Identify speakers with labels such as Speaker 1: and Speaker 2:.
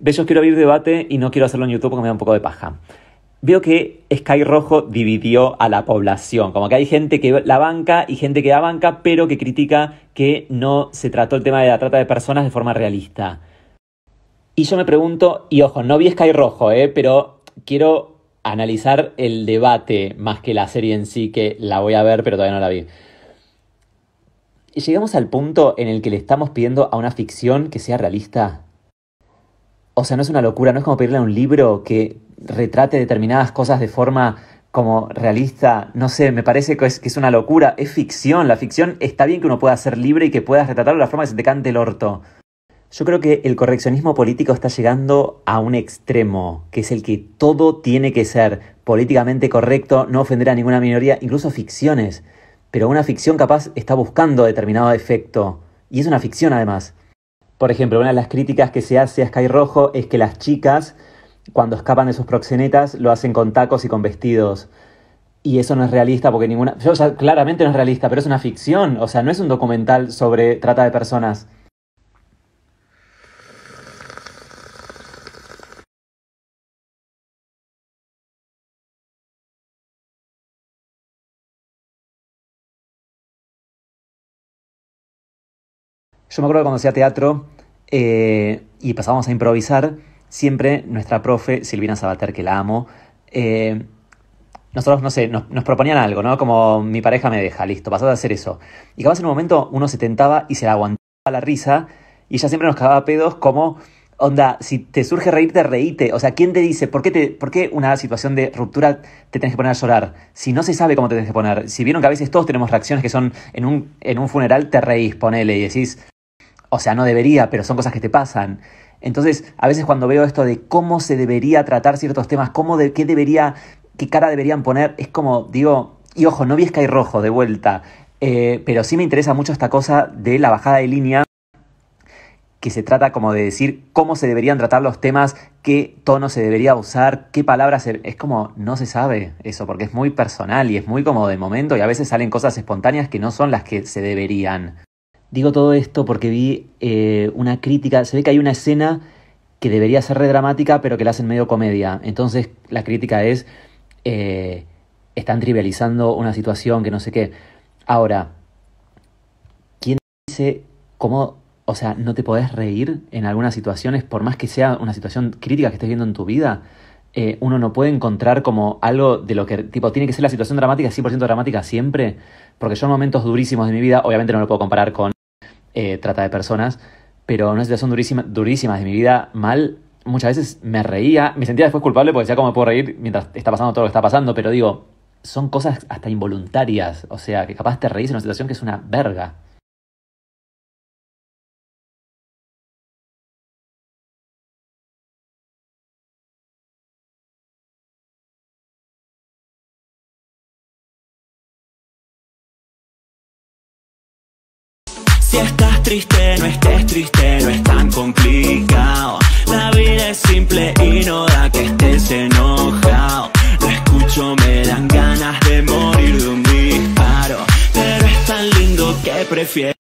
Speaker 1: de yo quiero abrir debate y no quiero hacerlo en YouTube porque me da un poco de paja. Veo que Sky Rojo dividió a la población, como que hay gente que la banca y gente que da banca, pero que critica que no se trató el tema de la trata de personas de forma realista. Y yo me pregunto, y ojo, no vi Sky Rojo, eh, pero quiero analizar el debate más que la serie en sí, que la voy a ver, pero todavía no la vi. Y llegamos al punto en el que le estamos pidiendo a una ficción que sea realista. O sea, no es una locura, no es como pedirle a un libro que retrate determinadas cosas de forma como realista, no sé, me parece que es, una locura, es ficción, la ficción está bien que uno pueda ser libre y que puedas retratarlo de la forma que se te cante el orto. Yo creo que el correccionismo político está llegando a un extremo, que es el que todo tiene que ser políticamente correcto, no ofender a ninguna minoría, incluso ficciones. Pero una ficción capaz está buscando determinado efecto, y es una ficción además. Por ejemplo, una de las críticas que se hace a Sky Rojo es que las chicas, cuando escapan de sus proxenetas, lo hacen con tacos y con vestidos. Y eso no es realista porque ninguna... Yo sea, claramente no es realista, pero es una ficción. O sea, no es un documental sobre trata de personas. Yo me acuerdo cuando hacía teatro eh, y pasábamos a improvisar, siempre nuestra profe, Silvina Sabater, que la amo, eh, nosotros, no sé, nos, proponían algo, ¿no? Como mi pareja me deja, listo, pasado a hacer eso. Y capaz en un momento uno se tentaba y se la aguantaba la risa y ella siempre nos cagaba pedos como, onda, si te surge reírte, reíte. O sea, ¿quién te dice por qué, por qué una situación de ruptura te tenés que poner a llorar? Si no se sabe cómo te tenés que poner, si vieron que a veces todos tenemos reacciones que son, en un, en un funeral te reís, ponele y decís, o sea, no debería, pero son cosas que te pasan. Entonces, a veces cuando veo esto de cómo se debería tratar ciertos temas, cómo de, qué debería, qué cara deberían poner, es como, digo, y ojo, no vi y Rojo de vuelta, eh, pero sí me interesa mucho esta cosa de la bajada de línea, que se trata como de decir cómo se deberían tratar los temas, qué tono se debería usar, qué palabras, es como, no se sabe eso, porque es muy personal y es muy como de momento y a veces salen cosas espontáneas que no son las que se deberían. Digo todo esto porque vi eh, una crítica, se ve que hay una escena que debería ser redramática, dramática, pero que la hacen medio comedia. Entonces la crítica es, eh, están trivializando una situación que no sé qué. Ahora, ¿quién dice cómo, o sea, no te podés reír en algunas situaciones, por más que sea una situación crítica que estés viendo en tu vida? Eh, uno no puede encontrar como algo de lo que, tipo, tiene que ser la situación dramática, 100% dramática siempre, porque yo en momentos durísimos de mi vida, obviamente no lo puedo comparar con eh, trata de personas, pero una situación durísima, durísima de mi vida mal. Muchas veces me reía, me sentía después culpable porque decía cómo me puedo reír mientras está pasando todo lo que está pasando, pero digo, son cosas hasta involuntarias, o sea, que capaz te reís en una situación que es una verga. Si estás triste, no estés triste, no es tan complicado. La vida es simple y no da que estés enojado. Lo escucho, me dan ganas de morir de un disparo. Pero es tan lindo que prefiero.